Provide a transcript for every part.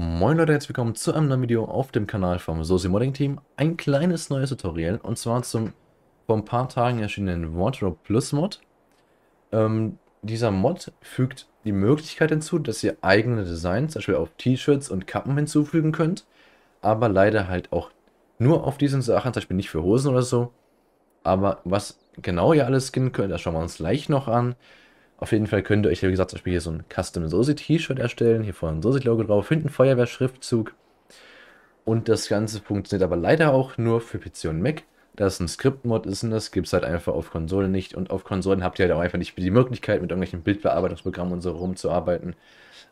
Moin Leute, herzlich willkommen zu einem neuen Video auf dem Kanal vom Sozi Modding Team. Ein kleines neues Tutorial und zwar zum vor ein paar Tagen erschienenen Wardrobe Plus Mod. Ähm, dieser Mod fügt die Möglichkeit hinzu, dass ihr eigene Designs, zum Beispiel auf T-Shirts und Kappen hinzufügen könnt, aber leider halt auch nur auf diesen Sachen, zum Beispiel nicht für Hosen oder so. Aber was genau ihr alles skinnen könnt, das schauen wir uns gleich noch an. Auf jeden Fall könnt ihr euch, wie gesagt, zum Beispiel hier so ein Custom Sosi T-Shirt erstellen. Hier vorne ein Sosi Logo drauf, hinten Feuerwehrschriftzug. Und das Ganze funktioniert aber leider auch nur für PC und Mac. Da es ein Skript-Mod ist und das gibt es halt einfach auf Konsolen nicht. Und auf Konsolen habt ihr halt auch einfach nicht die Möglichkeit, mit irgendwelchen Bildbearbeitungsprogrammen und so rumzuarbeiten.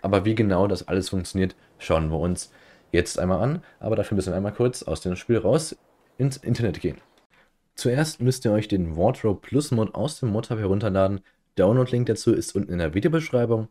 Aber wie genau das alles funktioniert, schauen wir uns jetzt einmal an. Aber dafür müssen wir einmal kurz aus dem Spiel raus ins Internet gehen. Zuerst müsst ihr euch den Wardrobe Plus Mod aus dem Modhub herunterladen. Download-Link dazu ist unten in der Videobeschreibung.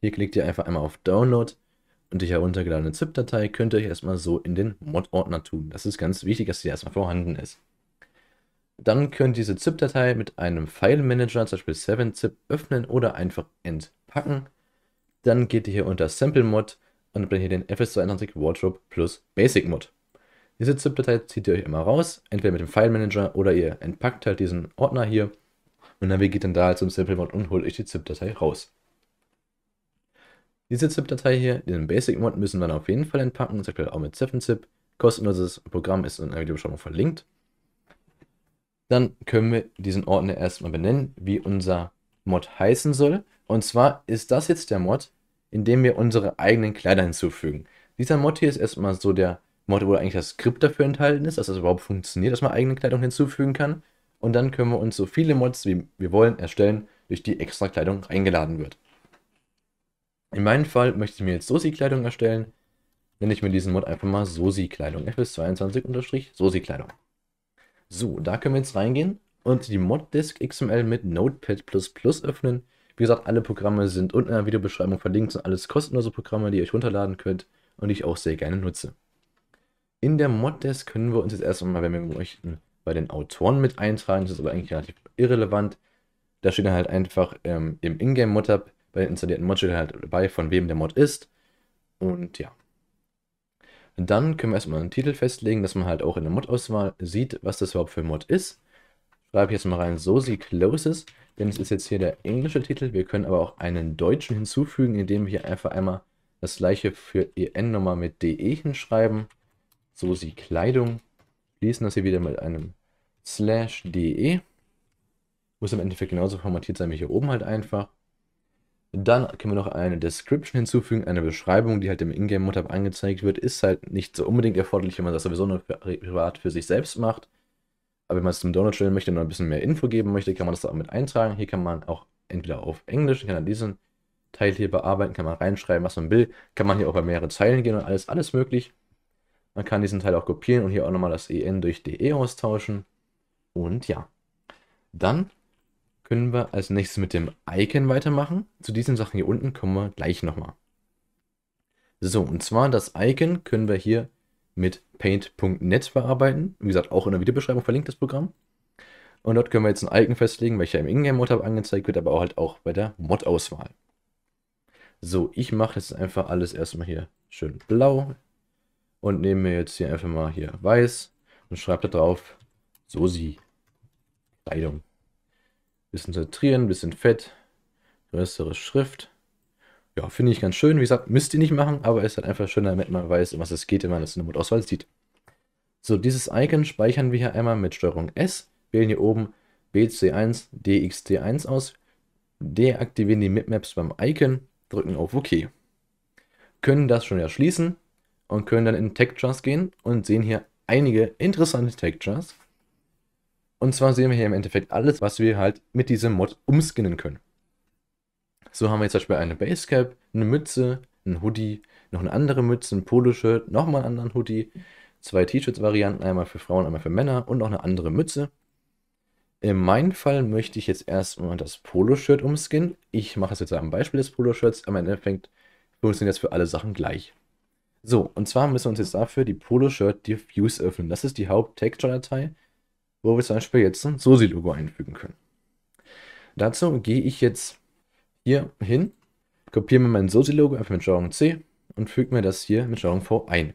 Hier klickt ihr einfach einmal auf Download und die heruntergeladene ZIP-Datei könnt ihr euch erstmal so in den Mod-Ordner tun. Das ist ganz wichtig, dass sie erstmal vorhanden ist. Dann könnt ihr diese ZIP-Datei mit einem File-Manager, zum Beispiel 7-Zip, öffnen oder einfach entpacken. Dann geht ihr hier unter Sample Mod und dann hier den FS32 Wardrobe plus Basic Mod. Diese ZIP-Datei zieht ihr euch immer raus, entweder mit dem File-Manager oder ihr entpackt halt diesen Ordner hier und dann geht dann da zum halt Simple-Mod und holt euch die ZIP-Datei raus. Diese ZIP-Datei hier, den Basic-Mod, müssen wir dann auf jeden Fall entpacken, zum Beispiel auch mit 7-Zip. Kostenloses Programm ist in der Videobeschreibung verlinkt. Dann können wir diesen Ordner erstmal benennen, wie unser Mod heißen soll. Und zwar ist das jetzt der Mod, in dem wir unsere eigenen Kleider hinzufügen. Dieser Mod hier ist erstmal so der Mod, wo eigentlich das Skript dafür enthalten ist, dass das überhaupt funktioniert, dass man eigene Kleidung hinzufügen kann und dann können wir uns so viele Mods, wie wir wollen, erstellen, durch die extra Kleidung reingeladen wird. In meinem Fall möchte ich mir jetzt Sosi-Kleidung erstellen, nenne ich mir diesen Mod einfach mal Sosi-Kleidung, fs22-Sosi-Kleidung. So, da können wir jetzt reingehen und die Moddisk XML mit Notepad++ öffnen. Wie gesagt, alle Programme sind unten in der Videobeschreibung verlinkt, sind alles kostenlose Programme, die ihr euch runterladen könnt und die ich auch sehr gerne nutze. In der Moddesk können wir uns jetzt erstmal, wenn wir euch ein bei den Autoren mit eintragen. Das ist aber eigentlich relativ irrelevant. Da steht dann halt einfach ähm, im ingame mod bei den installierten Mods steht halt dabei, von wem der Mod ist. Und ja. Dann können wir erstmal einen Titel festlegen, dass man halt auch in der Mod-Auswahl sieht, was das überhaupt für ein Mod ist. Schreibe ich jetzt mal rein Sosi Closes, denn es ist jetzt hier der englische Titel. Wir können aber auch einen deutschen hinzufügen, indem wir hier einfach einmal das gleiche für EN nummer mit DE hinschreiben. Sosi Kleidung schließen das hier wieder mit einem slash de. Muss im Endeffekt genauso formatiert sein wie hier oben halt einfach. Dann können wir noch eine Description hinzufügen, eine Beschreibung, die halt im ingame modab angezeigt wird. Ist halt nicht so unbedingt erforderlich, wenn man das sowieso nur privat für sich selbst macht. Aber wenn man es zum Download stellen möchte und ein bisschen mehr Info geben möchte, kann man das auch mit eintragen. Hier kann man auch entweder auf Englisch, kann dann diesen Teil hier bearbeiten, kann man reinschreiben, was man will. Kann man hier auch bei mehrere Zeilen gehen und alles, alles möglich. Man kann diesen Teil auch kopieren und hier auch nochmal das en durch de austauschen. Und ja, dann können wir als nächstes mit dem Icon weitermachen. Zu diesen Sachen hier unten kommen wir gleich nochmal. So, und zwar das Icon können wir hier mit paint.net bearbeiten. Wie gesagt, auch in der Videobeschreibung verlinkt das Programm. Und dort können wir jetzt ein Icon festlegen, welcher im Ingame-Mod angezeigt wird, aber auch halt auch bei der Mod-Auswahl. So, ich mache jetzt einfach alles erstmal hier schön blau und nehme mir jetzt hier einfach mal hier weiß und schreibe da drauf Sosi. Kleidung. Bisschen zentrieren, bisschen Fett, größere Schrift. Ja, finde ich ganz schön. Wie gesagt, müsst ihr nicht machen, aber ist halt einfach schön, damit man weiß, um was es geht, wenn man das in der Notauswahl sieht. So, dieses Icon speichern wir hier einmal mit Steuerung S, wählen hier oben BC1, DXD1 aus, deaktivieren die Mipmaps beim Icon, drücken auf OK. Können das schon erschließen, und können dann in Textures gehen und sehen hier einige interessante Textures. Und zwar sehen wir hier im Endeffekt alles, was wir halt mit diesem Mod umskinnen können. So haben wir jetzt zum Beispiel eine Basecap, eine Mütze, ein Hoodie, noch eine andere Mütze, ein Poloshirt, nochmal einen anderen Hoodie, zwei T-Shirts-Varianten, einmal für Frauen, einmal für Männer und noch eine andere Mütze. In meinem Fall möchte ich jetzt erstmal das Poloshirt umskinnen. Ich mache es jetzt am Beispiel des Poloshirts, aber im Endeffekt funktioniert das für alle Sachen gleich. So, und zwar müssen wir uns jetzt dafür die Poloshirt Diffuse öffnen. Das ist die Haupt-Texture-Datei, wo wir zum Beispiel jetzt ein Sosi-Logo einfügen können. Dazu gehe ich jetzt hier hin, kopiere mir mein Sosi-Logo einfach mit Steuerung-C und füge mir das hier mit Steuerung-V ein.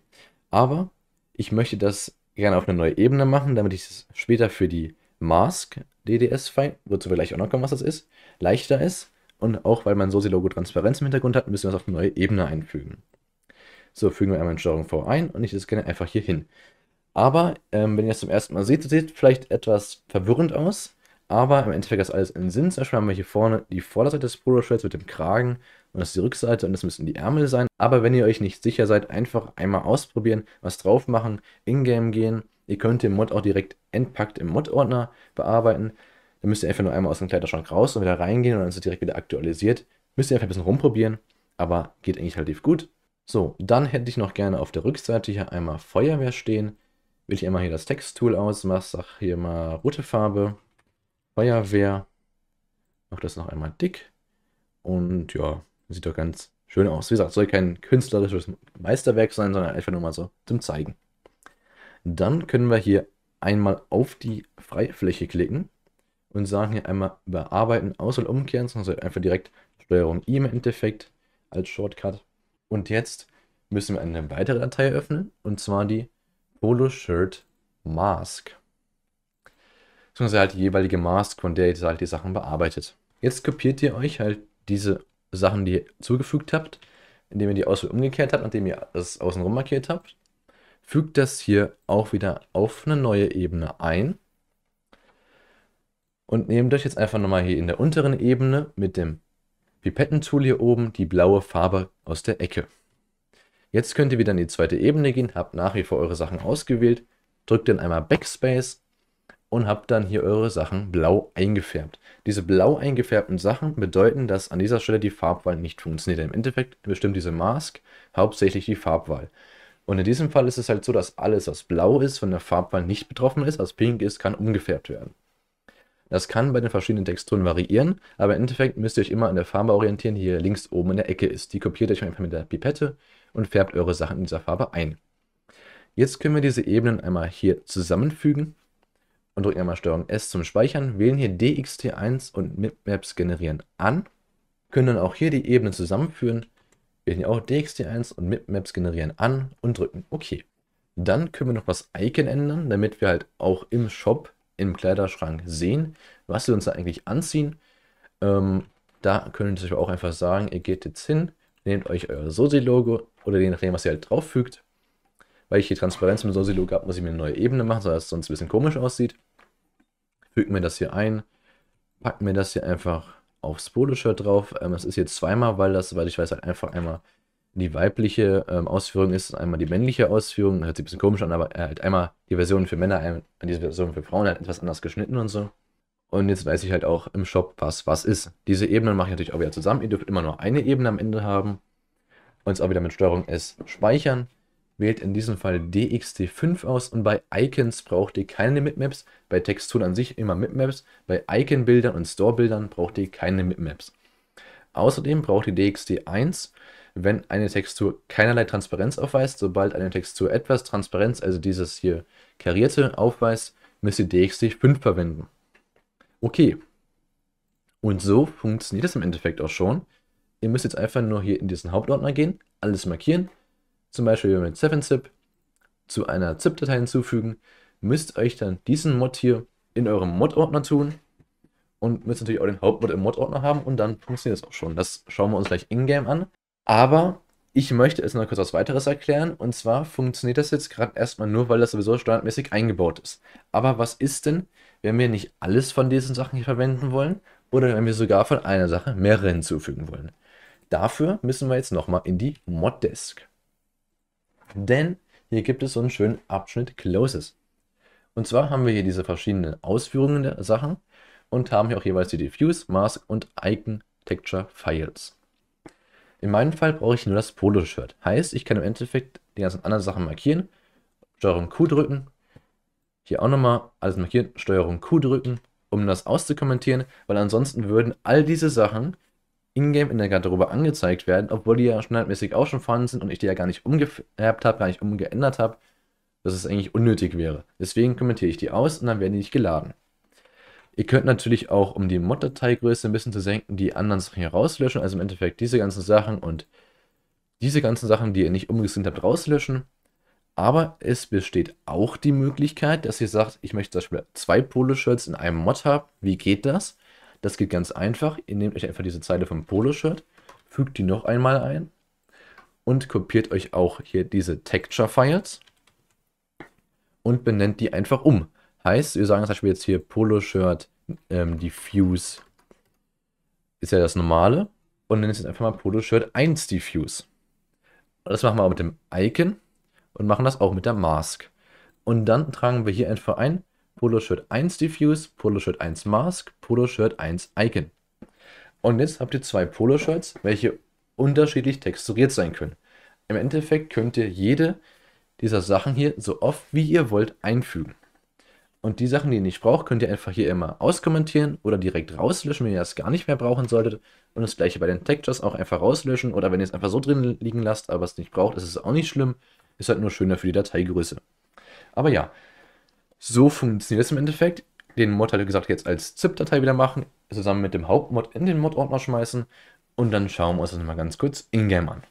Aber ich möchte das gerne auf eine neue Ebene machen, damit ich es später für die Mask DDS-File, wozu wir gleich auch noch kommen, was das ist, leichter ist. Und auch weil mein Sosi-Logo Transparenz im Hintergrund hat, müssen wir es auf eine neue Ebene einfügen. So, fügen wir einmal in strg V ein und ich scanne einfach hier hin. Aber ähm, wenn ihr das zum ersten Mal seht, sieht vielleicht etwas verwirrend aus. Aber im Endeffekt ist alles in Sinn. Zum Beispiel haben wir hier vorne die Vorderseite des Poloshirts mit dem Kragen und das ist die Rückseite und das müssen die Ärmel sein. Aber wenn ihr euch nicht sicher seid, einfach einmal ausprobieren, was drauf machen, in-game gehen. Ihr könnt den Mod auch direkt entpackt im Mod-Ordner bearbeiten. Dann müsst ihr einfach nur einmal aus dem Kleiderschrank raus und wieder reingehen und dann ist es direkt wieder aktualisiert. Müsst ihr einfach ein bisschen rumprobieren, aber geht eigentlich relativ gut. So, dann hätte ich noch gerne auf der Rückseite hier einmal Feuerwehr stehen. Wähle ich einmal hier das Texttool aus, mache sag hier mal rote Farbe, Feuerwehr, mache das noch einmal dick und ja, sieht doch ganz schön aus. Wie gesagt, soll kein künstlerisches Meisterwerk sein, sondern einfach nur mal so zum Zeigen. Dann können wir hier einmal auf die Freifläche klicken und sagen hier einmal bearbeiten, aus- und umkehren, sondern einfach direkt Steuerung I im Endeffekt als Shortcut und jetzt müssen wir eine weitere Datei öffnen, und zwar die Polo Shirt Mask. Beziehungsweise halt die jeweilige Mask, von der ihr halt die Sachen bearbeitet. Jetzt kopiert ihr euch halt diese Sachen, die ihr zugefügt habt, indem ihr die Auswahl umgekehrt habt, nachdem ihr das außenrum markiert habt. Fügt das hier auch wieder auf eine neue Ebene ein. Und nehmt euch jetzt einfach nochmal hier in der unteren Ebene mit dem Pipettentool hier oben die blaue Farbe aus der Ecke. Jetzt könnt ihr wieder in die zweite Ebene gehen, habt nach wie vor eure Sachen ausgewählt, drückt dann einmal Backspace und habt dann hier eure Sachen blau eingefärbt. Diese blau eingefärbten Sachen bedeuten, dass an dieser Stelle die Farbwahl nicht funktioniert. Im Endeffekt bestimmt diese Mask hauptsächlich die Farbwahl. Und in diesem Fall ist es halt so, dass alles, was blau ist, von der Farbwahl nicht betroffen ist, was pink ist, kann umgefärbt werden. Das kann bei den verschiedenen Texturen variieren, aber im Endeffekt müsst ihr euch immer an der Farbe orientieren, die hier links oben in der Ecke ist. Die kopiert euch einfach mit der Pipette und färbt eure Sachen in dieser Farbe ein. Jetzt können wir diese Ebenen einmal hier zusammenfügen und drücken einmal STRG S zum Speichern, wählen hier DXT1 und Mipmaps generieren an, können dann auch hier die Ebenen zusammenführen, wählen hier auch DXT1 und Mipmaps generieren an und drücken OK. Dann können wir noch das Icon ändern, damit wir halt auch im Shop im Kleiderschrank sehen, was wir uns da eigentlich anziehen. Ähm, da könnt ihr euch auch einfach sagen, ihr geht jetzt hin, nehmt euch euer Sosi-Logo oder je nachdem, was ihr halt drauffügt. Weil ich hier Transparenz mit Sosi-Logo habe, muss ich mir eine neue Ebene machen, sodass es sonst ein bisschen komisch aussieht. Fügt mir das hier ein, packt mir das hier einfach aufs Poloshirt drauf. Ähm, das ist jetzt zweimal, weil das, weil ich weiß, halt einfach einmal die weibliche ähm, Ausführung ist einmal die männliche Ausführung. Hört sich ein bisschen komisch an, aber er äh, hat einmal die Version für Männer, einmal äh, die Version für Frauen, hat etwas anders geschnitten und so. Und jetzt weiß ich halt auch im Shop, was was ist. Diese Ebenen mache ich natürlich auch wieder zusammen. Ihr dürft immer nur eine Ebene am Ende haben. Und es auch wieder mit STRG S speichern. Wählt in diesem Fall DXT5 aus und bei Icons braucht ihr keine Mipmaps. Bei Texturen an sich immer Mipmaps. Bei Icon-Bildern und Store-Bildern braucht ihr keine Mipmaps. Außerdem braucht ihr DXT1 wenn eine Textur keinerlei Transparenz aufweist, sobald eine Textur etwas Transparenz, also dieses hier karierte, aufweist, müsst ihr DXT5 verwenden. Okay. Und so funktioniert es im Endeffekt auch schon. Ihr müsst jetzt einfach nur hier in diesen Hauptordner gehen, alles markieren, zum Beispiel mit 7zip zu einer ZIP-Datei hinzufügen, müsst euch dann diesen Mod hier in eurem Mod-Ordner tun und müsst natürlich auch den Hauptmod im Mod-Ordner haben und dann funktioniert das auch schon. Das schauen wir uns gleich in-game an. Aber ich möchte es noch kurz was weiteres erklären. Und zwar funktioniert das jetzt gerade erstmal nur, weil das sowieso standardmäßig eingebaut ist. Aber was ist denn, wenn wir nicht alles von diesen Sachen hier verwenden wollen? Oder wenn wir sogar von einer Sache mehrere hinzufügen wollen? Dafür müssen wir jetzt nochmal in die Moddesk. Denn hier gibt es so einen schönen Abschnitt Closes. Und zwar haben wir hier diese verschiedenen Ausführungen der Sachen und haben hier auch jeweils die Diffuse, Mask und Icon Texture Files. In meinem Fall brauche ich nur das Poloshirt. Heißt, ich kann im Endeffekt die ganzen anderen Sachen markieren. Steuerung Q drücken. Hier auch nochmal alles markieren. Steuerung Q drücken, um das auszukommentieren, weil ansonsten würden all diese Sachen ingame in der Garderobe angezeigt werden, obwohl die ja standardmäßig auch schon vorhanden sind und ich die ja gar nicht umgefärbt habe, gar nicht umgeändert habe, dass es eigentlich unnötig wäre. Deswegen kommentiere ich die aus und dann werden die nicht geladen. Ihr könnt natürlich auch, um die Mod-Dateigröße ein bisschen zu senken, die anderen Sachen hier rauslöschen. Also im Endeffekt diese ganzen Sachen und diese ganzen Sachen, die ihr nicht umgesinnt habt, rauslöschen. Aber es besteht auch die Möglichkeit, dass ihr sagt, ich möchte zum Beispiel zwei Poloshirts in einem Mod haben. Wie geht das? Das geht ganz einfach. Ihr nehmt euch einfach diese Zeile vom Poloshirt, fügt die noch einmal ein und kopiert euch auch hier diese Texture-Files und benennt die einfach um. Heißt, wir sagen zum Beispiel jetzt hier Poloshirt ähm, Diffuse ist ja das normale. Und nennen es jetzt einfach mal Poloshirt 1 Diffuse. Und das machen wir auch mit dem Icon und machen das auch mit der Mask. Und dann tragen wir hier einfach ein Poloshirt 1 Diffuse, Poloshirt 1 Mask, Poloshirt 1 Icon. Und jetzt habt ihr zwei Poloshirts, welche unterschiedlich texturiert sein können. Im Endeffekt könnt ihr jede dieser Sachen hier so oft wie ihr wollt einfügen. Und die Sachen, die ihr nicht braucht, könnt ihr einfach hier immer auskommentieren oder direkt rauslöschen, wenn ihr das gar nicht mehr brauchen solltet. Und das gleiche bei den Textures auch einfach rauslöschen oder wenn ihr es einfach so drin liegen lasst, aber es nicht braucht, ist es auch nicht schlimm. Ist halt nur schöner für die Dateigröße. Aber ja, so funktioniert es im Endeffekt. Den Mod hatte ich gesagt, jetzt als ZIP-Datei wieder machen, zusammen mit dem Hauptmod in den Mod-Ordner schmeißen und dann schauen wir uns das nochmal ganz kurz in-game an.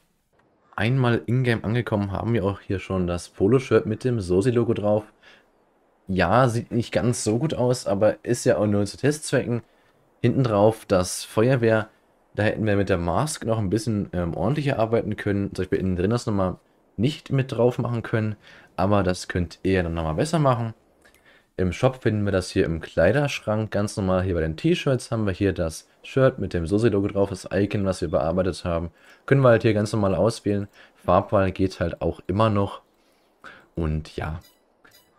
Einmal in-game angekommen haben wir auch hier schon das Polo-Shirt mit dem Sosi-Logo drauf ja, sieht nicht ganz so gut aus, aber ist ja auch nur zu Testzwecken. Hinten drauf das Feuerwehr, da hätten wir mit der Mask noch ein bisschen ähm, ordentlicher arbeiten können. Zum Beispiel innen drin das nochmal nicht mit drauf machen können, aber das könnt ihr dann nochmal besser machen. Im Shop finden wir das hier im Kleiderschrank ganz normal. Hier bei den T-Shirts haben wir hier das Shirt mit dem Sosi-Logo drauf, das Icon, was wir bearbeitet haben. Können wir halt hier ganz normal auswählen. Farbwahl geht halt auch immer noch. Und ja,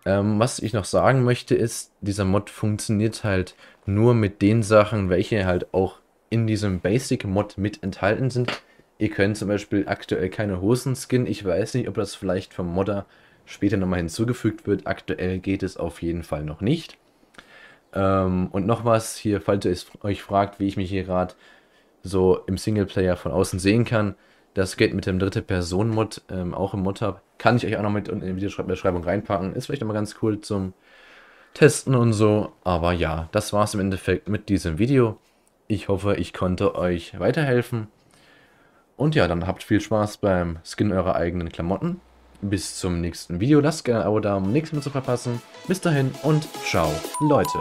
ähm, was ich noch sagen möchte ist, dieser Mod funktioniert halt nur mit den Sachen, welche halt auch in diesem Basic-Mod mit enthalten sind. Ihr könnt zum Beispiel aktuell keine Hosen skinnen. Ich weiß nicht, ob das vielleicht vom Modder später nochmal hinzugefügt wird. Aktuell geht es auf jeden Fall noch nicht. Ähm, und noch was hier, falls ihr euch fragt, wie ich mich hier gerade so im Singleplayer von außen sehen kann. Das geht mit dem dritte Person-Mod, ähm, auch im Mod-Hub. Kann ich euch auch noch mit in die Videobeschreibung reinpacken. Ist vielleicht nochmal ganz cool zum Testen und so. Aber ja, das war es im Endeffekt mit diesem Video. Ich hoffe, ich konnte euch weiterhelfen. Und ja, dann habt viel Spaß beim Skin eurer eigenen Klamotten. Bis zum nächsten Video. Lasst gerne ein Abo da, um nichts mehr zu verpassen. Bis dahin und ciao, Leute.